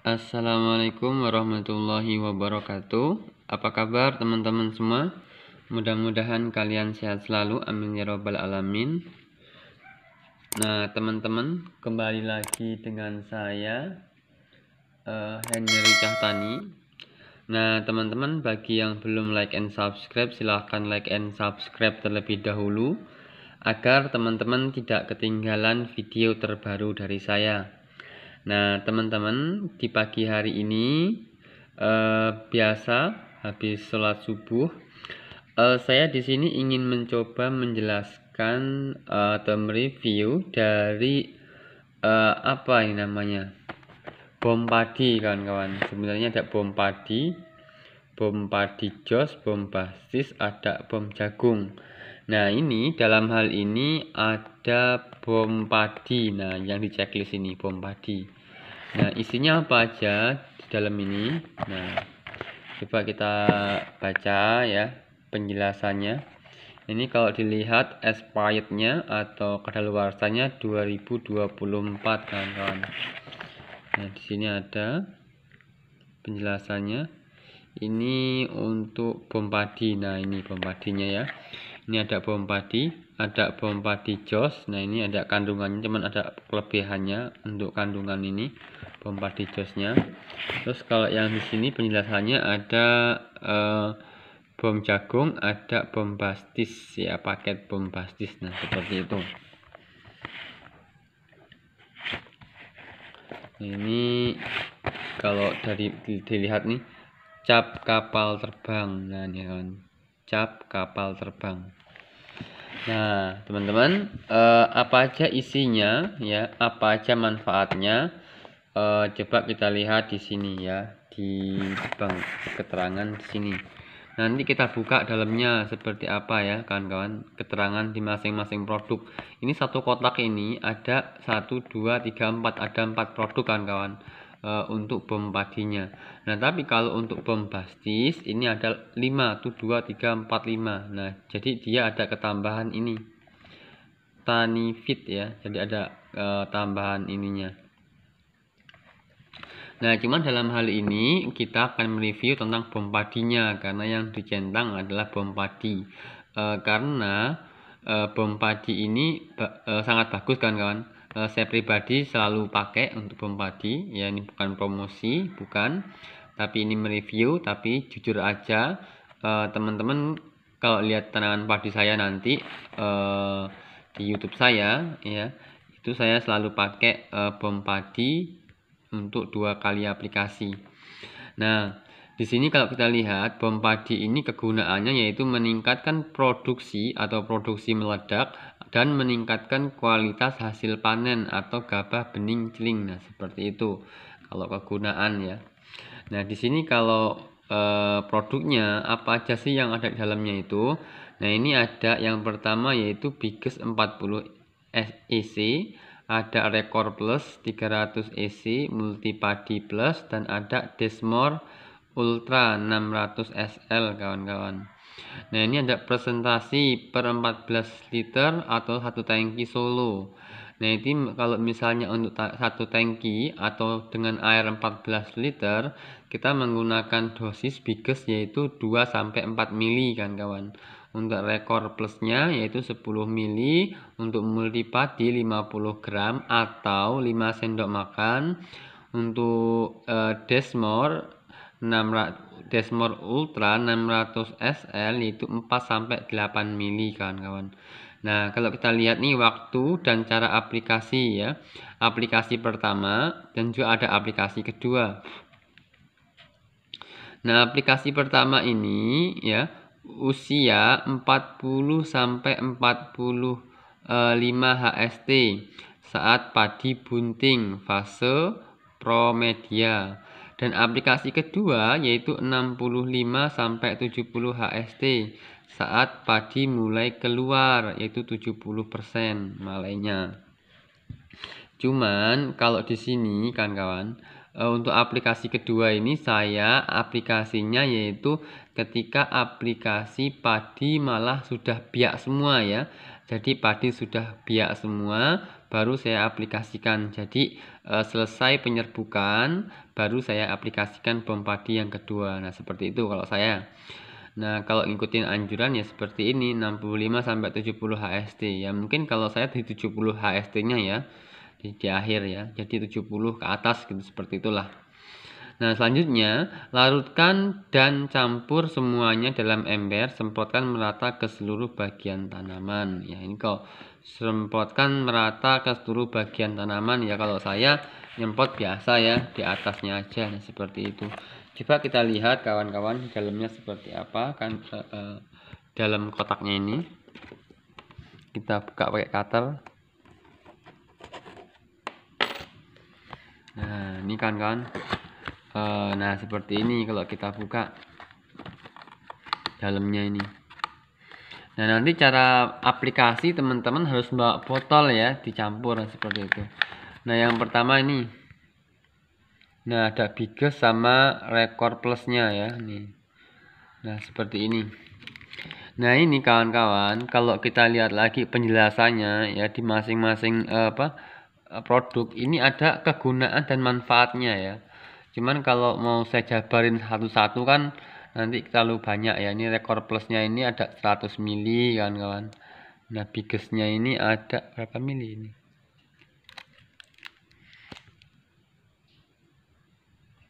Assalamualaikum warahmatullahi wabarakatuh. Apa kabar teman-teman semua? Mudah-mudahan kalian sehat selalu. Amin ya robbal alamin. Nah, teman-teman, kembali lagi dengan saya uh, Henry Cahtani. Nah, teman-teman, bagi yang belum like and subscribe, silahkan like and subscribe terlebih dahulu agar teman-teman tidak ketinggalan video terbaru dari saya. Nah, teman-teman, di pagi hari ini eh, biasa habis sholat subuh, eh, saya di sini ingin mencoba menjelaskan eh, atau mereview dari eh, apa ini namanya bom padi kawan-kawan. Sebenarnya ada bom padi, bom padi jos, bom basis, ada bom jagung. Nah, ini dalam hal ini ada bom padi. Nah, yang di checklist ini bom padi. Nah, isinya apa aja di dalam ini? Nah, coba kita baca ya penjelasannya. Ini kalau dilihat expirednya atau kadaluarsanya 2024 kan kawan Nah, di sini ada penjelasannya. Ini untuk bom padi. Nah, ini bom padinya ya ini ada bawang padi ada bawang padi jos nah ini ada kandungannya cuman ada kelebihannya untuk kandungan ini bawang padi josnya terus kalau yang di sini penjelasannya ada eh, bom jagung ada bombastis ya paket bombastis nah seperti itu ini kalau dari dilihat nih cap kapal terbang nah ini kan cap kapal terbang Nah, teman-teman, uh, apa aja isinya ya? Apa aja manfaatnya? Uh, coba kita lihat di sini ya, di bank keterangan di sini. Nanti kita buka dalamnya seperti apa ya, kawan-kawan. Keterangan di masing-masing produk. Ini satu kotak ini ada 1 2 3 4, ada 4 produk kawan-kawan. Eh, untuk bom paginya. Nah, tapi kalau untuk bom bastis ini ada 5 tuh 2 3 4 5. Nah, jadi dia ada ketambahan ini. Tanifit ya. Jadi ada e, tambahan ininya. Nah, cuman dalam hal ini kita akan mereview tentang bom padinya karena yang dicentang adalah bom padi. E, eh, karena e, bom padi ini e, sangat bagus kan kawan. Eh, saya pribadi selalu pakai untuk padi. ya ini bukan promosi bukan tapi ini mereview tapi jujur aja eh, teman-teman uh, kalau lihat tanaman padi saya nanti uh, di YouTube saya ya itu saya selalu pakai uh, bom padi untuk dua kali aplikasi. Nah, di sini kalau kita lihat bom padi ini kegunaannya yaitu meningkatkan produksi atau produksi meledak dan meningkatkan kualitas hasil panen atau gabah bening celing. Nah, seperti itu kalau kegunaan ya. Nah, di sini kalau e, produknya apa aja sih yang ada di dalamnya itu? Nah, ini ada yang pertama yaitu Biggest 40 SEC, ada record Plus 300 EC, padi Plus dan ada Desmore Ultra 600 SL kawan-kawan Nah ini ada presentasi per 14 liter atau satu tangki solo Nah ini kalau misalnya untuk satu tangki atau dengan air 14 liter Kita menggunakan dosis biggest yaitu 2-4 mili kan kawan Untuk rekor plusnya yaitu 10 mili Untuk multipat di 50 gram atau 5 sendok makan Untuk uh, desmor 600 Desmor Ultra 600 SL itu 4 sampai 8 mili kawan-kawan. Nah, kalau kita lihat nih waktu dan cara aplikasi ya. Aplikasi pertama dan juga ada aplikasi kedua. Nah, aplikasi pertama ini ya usia 40 sampai 45 HST saat padi bunting fase promedia. Dan aplikasi kedua yaitu 65 sampai 70 HST saat padi mulai keluar yaitu 70% malainya. Cuman kalau di sini kan kawan, eh, untuk aplikasi kedua ini saya aplikasinya yaitu ketika aplikasi padi malah sudah biak semua ya jadi padi sudah biak semua baru saya aplikasikan jadi e, selesai penyerbukan baru saya aplikasikan bom padi yang kedua nah seperti itu kalau saya Nah, kalau ngikutin anjuran ya seperti ini 65 sampai 70 HST. Ya mungkin kalau saya di 70 HST-nya ya di, di akhir ya. Jadi 70 ke atas gitu seperti itulah. Nah, selanjutnya larutkan dan campur semuanya dalam ember, semprotkan merata ke seluruh bagian tanaman. Ya, ini kok semprotkan merata ke seluruh bagian tanaman ya kalau saya nyemprot biasa ya di atasnya aja nah, seperti itu. Coba kita lihat kawan-kawan dalamnya seperti apa kan uh, uh, dalam kotaknya ini. Kita buka pakai cutter. Nah, ini kan kan uh, nah seperti ini kalau kita buka dalamnya ini nah nanti cara aplikasi teman-teman harus bawa botol ya dicampur seperti itu nah yang pertama ini nah ada biggest sama record plusnya ya nih nah seperti ini nah ini kawan-kawan kalau kita lihat lagi penjelasannya ya di masing-masing eh, apa produk ini ada kegunaan dan manfaatnya ya cuman kalau mau saya jabarin satu-satu kan nanti terlalu banyak ya ini rekor plusnya ini ada 100 mili kan kawan nah biggestnya ini ada berapa mili ini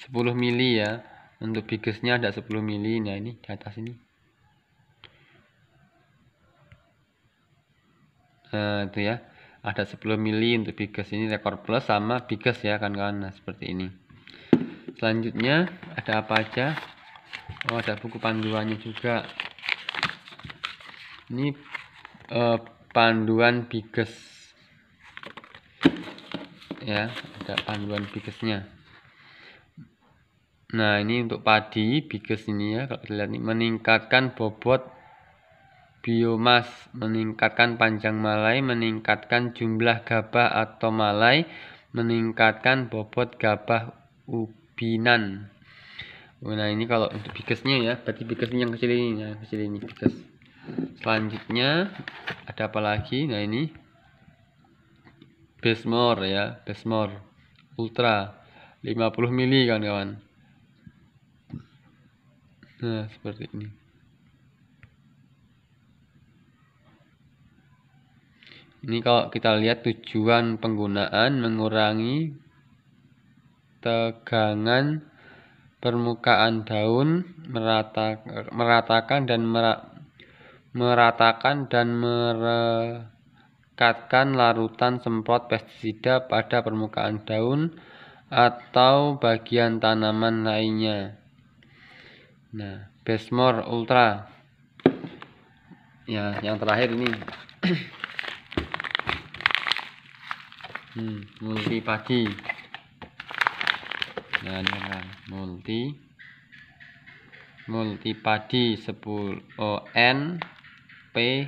sepuluh mili ya untuk biggestnya ada 10 mili nah ini di atas ini nah itu ya ada 10 mili untuk biggest ini rekor plus sama biggest ya kan kawan nah seperti ini selanjutnya ada apa aja oh ada buku panduannya juga ini eh, panduan biges ya ada panduan bigesnya nah ini untuk padi biges ini ya kalau dilihat ini meningkatkan bobot biomas meningkatkan panjang malai meningkatkan jumlah gabah atau malai meningkatkan bobot gabah binan nah ini kalau untuk bikesnya ya berarti ini yang kecil ini ya kecil ini bikes selanjutnya ada apa lagi nah ini besmor ya besmor ultra 50 mili kawan-kawan nah seperti ini ini kalau kita lihat tujuan penggunaan mengurangi tegangan permukaan daun merata, meratakan dan merak, meratakan dan merekatkan larutan semprot pestisida pada permukaan daun atau bagian tanaman lainnya. Nah, Besmor Ultra. Ya, yang terakhir ini. hmm, multi pagi ya ini kan multi padi 10 o n p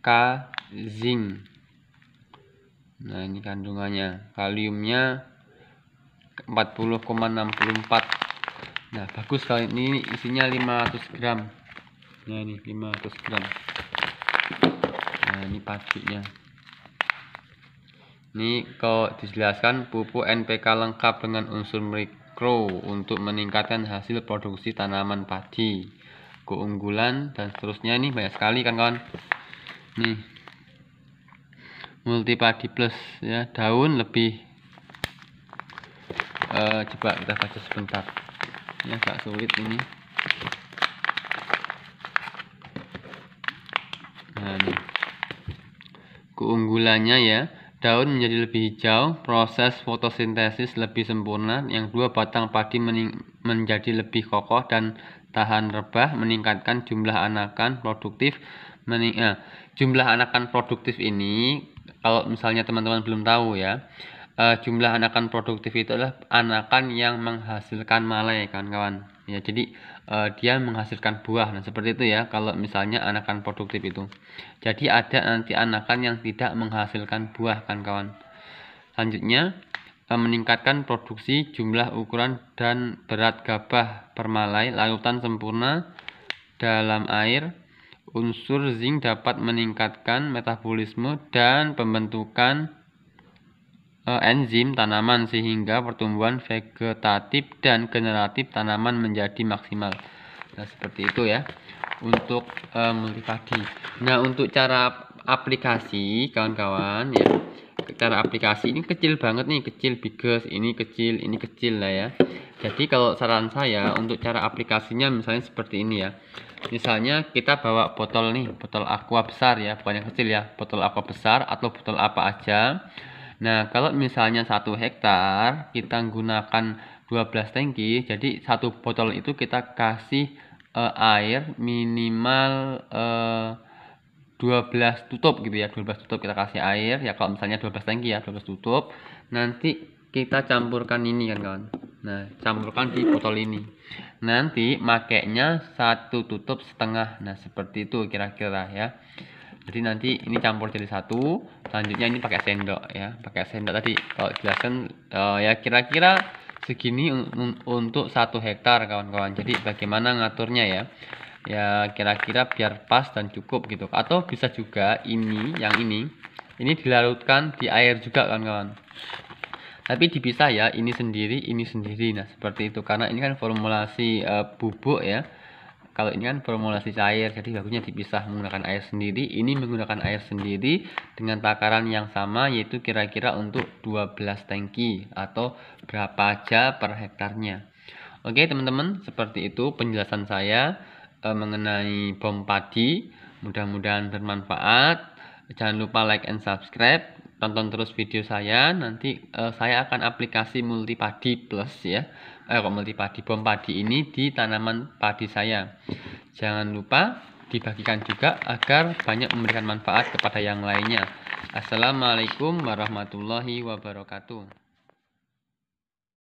k zinc nah ini kandungannya kaliumnya 40,64 nah bagus kali ini isinya 500 gram nah ini 500 gram nah ini padinya ini kalau dijelaskan pupuk NPK lengkap dengan unsur mikro untuk meningkatkan hasil produksi tanaman padi, keunggulan dan seterusnya ini banyak sekali kan kawan. Nih. padi plus ya, daun lebih e, coba kita baca sebentar. Ini ya, agak sulit ini. Nah, ini. Keunggulannya ya daun menjadi lebih hijau, proses fotosintesis lebih sempurna, yang dua batang padi menjadi lebih kokoh dan tahan rebah, meningkatkan jumlah anakan produktif. Mening eh, jumlah anakan produktif ini, kalau misalnya teman-teman belum tahu ya, uh, jumlah anakan produktif itu adalah anakan yang menghasilkan malai kawan-kawan ya jadi uh, dia menghasilkan buah nah seperti itu ya kalau misalnya anakan produktif itu jadi ada nanti anakan yang tidak menghasilkan buah kawan-kawan selanjutnya eh, meningkatkan produksi jumlah ukuran dan berat gabah per malai larutan sempurna dalam air unsur zinc dapat meningkatkan metabolisme dan pembentukan Eh, enzim tanaman sehingga pertumbuhan vegetatif dan generatif tanaman menjadi maksimal. Nah, seperti itu ya untuk e, eh, multivadi. Nah, untuk cara aplikasi kawan-kawan ya. Cara aplikasi ini kecil banget nih, kecil biggest, ini kecil, ini kecil lah ya. Jadi kalau saran saya untuk cara aplikasinya misalnya seperti ini ya. Misalnya kita bawa botol nih, botol aqua besar ya, bukan yang kecil ya, botol aqua besar atau botol apa aja Nah, kalau misalnya satu hektar kita gunakan 12 tangki, jadi satu botol itu kita kasih uh, air minimal uh, eh, 12 tutup gitu ya 12 tutup kita kasih air ya kalau misalnya 12 tangki ya 12 tutup nanti kita campurkan ini kan kawan nah campurkan di botol ini nanti makainya satu tutup setengah nah seperti itu kira-kira ya jadi nanti ini campur jadi satu selanjutnya ini pakai sendok ya pakai sendok tadi kalau jelaskan uh, eh, ya kira-kira segini un untuk satu hektar kawan-kawan jadi bagaimana ngaturnya ya ya kira-kira biar pas dan cukup gitu atau bisa juga ini yang ini ini dilarutkan di air juga kawan-kawan tapi dipisah ya ini sendiri ini sendiri nah seperti itu karena ini kan formulasi uh, bubuk ya kalau ini kan formulasi cair jadi bagusnya dipisah menggunakan air sendiri ini menggunakan air sendiri dengan takaran yang sama yaitu kira-kira untuk 12 tangki atau berapa aja per hektarnya oke teman-teman seperti itu penjelasan saya e, mengenai bom padi mudah-mudahan bermanfaat jangan lupa like and subscribe tonton terus video saya nanti uh, saya akan aplikasi multi padi plus ya eh kok padi bom padi ini di tanaman padi saya jangan lupa dibagikan juga agar banyak memberikan manfaat kepada yang lainnya assalamualaikum warahmatullahi wabarakatuh